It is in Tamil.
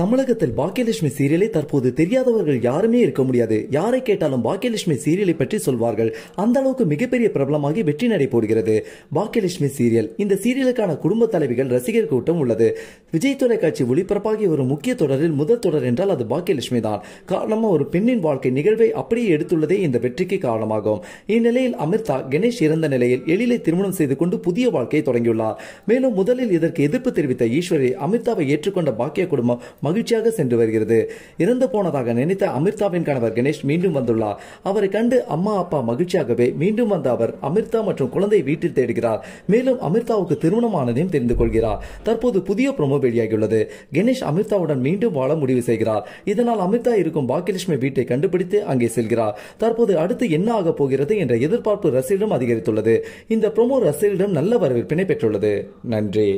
தமிழகத்தில் பாக்கியலட்சுமி சீரியலை தற்போது தெரியாதவர்கள் யாருமே இருக்க முடியாது யாரை கேட்டாலும் பாக்கியலட்சுமி சீரியலை பற்றி சொல்வார்கள் அந்த அளவுக்கு மிகப்பெரிய பிரபலமாகி வெற்றி நடை போடுகிறது பாக்கியலட்சுமி சீரியல் இந்த சீரியலுக்கான குடும்ப தலைவிகள் ரசிகர் கூட்டம் உள்ளது விஜய் தொலைக்காட்சி ஒளிபரப்பாகி ஒரு முக்கிய தொடரில் முதல் தொடர் என்றால் அது பாக்கியலட்சுமி தான் காரணமா ஒரு பெண்ணின் வாழ்க்கை நிகழ்வை அப்படியே எடுத்துள்ளதே இந்த வெற்றிக்கு காரணமாகும் இந்நிலையில் அமிர்தா கணேஷ் இறந்த நிலையில் எழிலை திருமணம் செய்து கொண்டு புதிய வாழ்க்கையை தொடங்கியுள்ளார் மேலும் முதலில் இதற்கு எதிர்ப்பு தெரிவித்த ஈஸ்வரி அமிர்தாவை ஏற்றுக்கொண்ட பாக்கிய குடும்பம் மகிழ்ச்சியாக சென்று வருகிறது இறந்து போனதாக நினைத்த அமிர்தாவின் கணவர் கணேஷ் மீண்டும் வந்துள்ளார் அவரை கண்டு அம்மா அப்பா மகிழ்ச்சியாகவே மீண்டும் வந்த அவர் அமிர்தா மற்றும் குழந்தை வீட்டில் தேடுகிறார் மேலும் அமிர்தாவுக்கு திருமணமானதையும் தெரிந்து கொள்கிறார் தற்போது புதிய ப்ரொமோ வெளியாகியுள்ளது கணேஷ் அமிர்தாவுடன் மீண்டும் வாழ முடிவு செய்கிறார் இதனால் அமிர்தா இருக்கும் பாக்கியலட்சுமி வீட்டை கண்டுபிடித்து அங்கே செல்கிறார் தற்போது அடுத்து என்ன ஆகப் போகிறது என்ற எதிர்பார்ப்பு ரசிகளிடம் அதிகரித்துள்ளது இந்த ப்ரோமோ ரசிகளிடம் நல்ல வரவேற்பினை பெற்றுள்ளது நன்றி